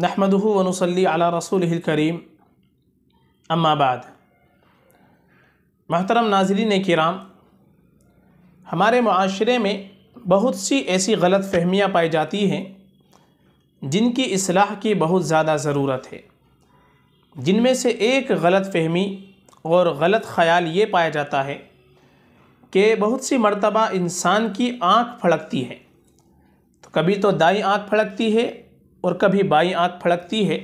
नहमदू वनसली अला रसूल करीम अम्माबाद महतरम नाजरीन कराम हमारे माशरे में बहुत सी ऐसी गलत फहमियाँ पाई जाती हैं जिनकी असलाह की बहुत ज़्यादा ज़रूरत है जिनमें से एक गलत फहमी और गलत ख्याल ये पाया जाता है कि बहुत सी मर्तबा इंसान की आँख फड़कती है तो कभी तो दाई आँख फड़कती है और कभी बाई आँख फड़कती है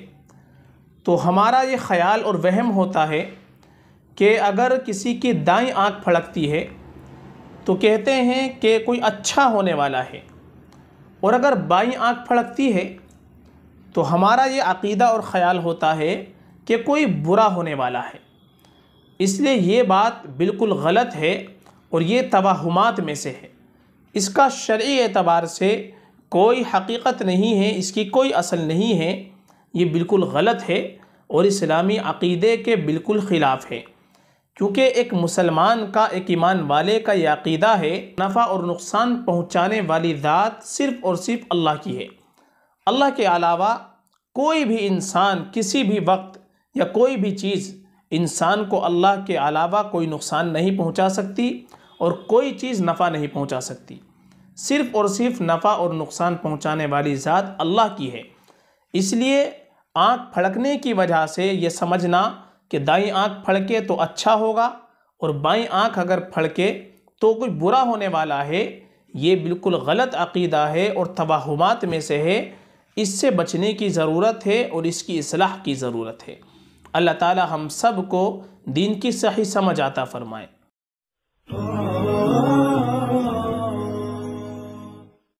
तो हमारा ये ख्याल और वहम होता है कि अगर किसी की दाई आँख फड़कती है तो कहते हैं कि कोई अच्छा होने वाला है और अगर बाई आँख फड़कती है तो हमारा ये अकीदा और ख़्याल होता है कि कोई बुरा होने वाला है इसलिए ये बात बिल्कुल गलत है और ये तवाहमात में से है इसका शर्य एतबार से कोई हकीकत नहीं है इसकी कोई असल नहीं है ये बिल्कुल गलत है और इस्लामी अकीदे के बिल्कुल ख़िलाफ़ है क्योंकि एक मुसलमान का एक ईमान वाले का यह अकीदा है नफ़ा और नुकसान पहुँचाने वाली ज़ात सिर्फ़ और सिर्फ अल्लाह की है अल्लाह के अलावा कोई भी इंसान किसी भी वक्त या कोई भी चीज़ इंसान को अल्लाह के अलावा कोई नुकसान नहीं पहुँचा सकती और कोई चीज़ नफ़ा नहीं पहुँचा सकती सिर्फ़ और सिर्फ नफ़ा और नुकसान पहुंचाने वाली ज़ात अल्लाह की है इसलिए आँख फड़कने की वजह से ये समझना कि दाई आँख फड़के तो अच्छा होगा और बाई आँख अगर फड़के तो कुछ बुरा होने वाला है ये बिल्कुल गलत अकीदा है और तवाहमात में से है इससे बचने की ज़रूरत है और इसकी असलाह की ज़रूरत है अल्लाह ताली हम सब को दीन की सही समझ आता फ़रमाएँ